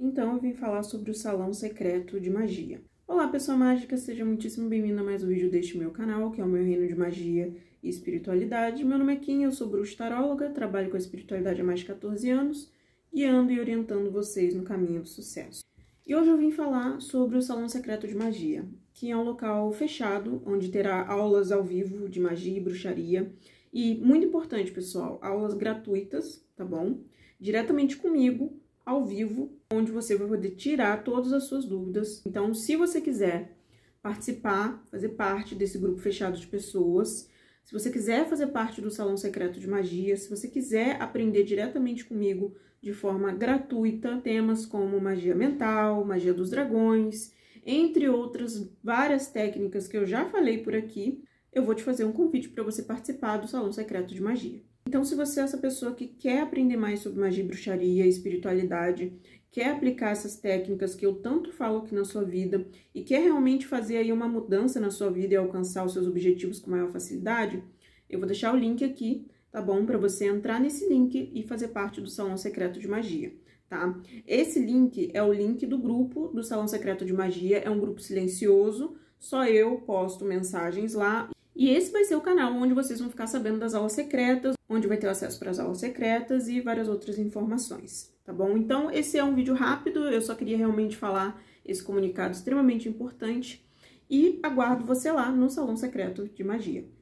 Então, eu vim falar sobre o Salão Secreto de Magia. Olá, pessoa mágica! Seja muitíssimo bem-vindo a mais um vídeo deste meu canal, que é o meu reino de magia e espiritualidade. Meu nome é Kim, eu sou bruxa taróloga, trabalho com a espiritualidade há mais de 14 anos, guiando e orientando vocês no caminho do sucesso. E hoje eu vim falar sobre o Salão Secreto de Magia, que é um local fechado, onde terá aulas ao vivo de magia e bruxaria. E, muito importante, pessoal, aulas gratuitas, tá bom? Diretamente comigo, ao vivo, onde você vai poder tirar todas as suas dúvidas. Então, se você quiser participar, fazer parte desse grupo fechado de pessoas, se você quiser fazer parte do Salão Secreto de Magia, se você quiser aprender diretamente comigo de forma gratuita temas como magia mental, magia dos dragões, entre outras várias técnicas que eu já falei por aqui, eu vou te fazer um convite para você participar do Salão Secreto de Magia. Então, se você é essa pessoa que quer aprender mais sobre magia e bruxaria, espiritualidade, quer aplicar essas técnicas que eu tanto falo aqui na sua vida e quer realmente fazer aí uma mudança na sua vida e alcançar os seus objetivos com maior facilidade, eu vou deixar o link aqui, tá bom? Para você entrar nesse link e fazer parte do Salão Secreto de Magia. Tá? Esse link é o link do grupo do Salão Secreto de Magia, é um grupo silencioso, só eu posto mensagens lá e esse vai ser o canal onde vocês vão ficar sabendo das aulas secretas, onde vai ter acesso para as aulas secretas e várias outras informações, tá bom? Então, esse é um vídeo rápido, eu só queria realmente falar esse comunicado extremamente importante e aguardo você lá no Salão Secreto de Magia.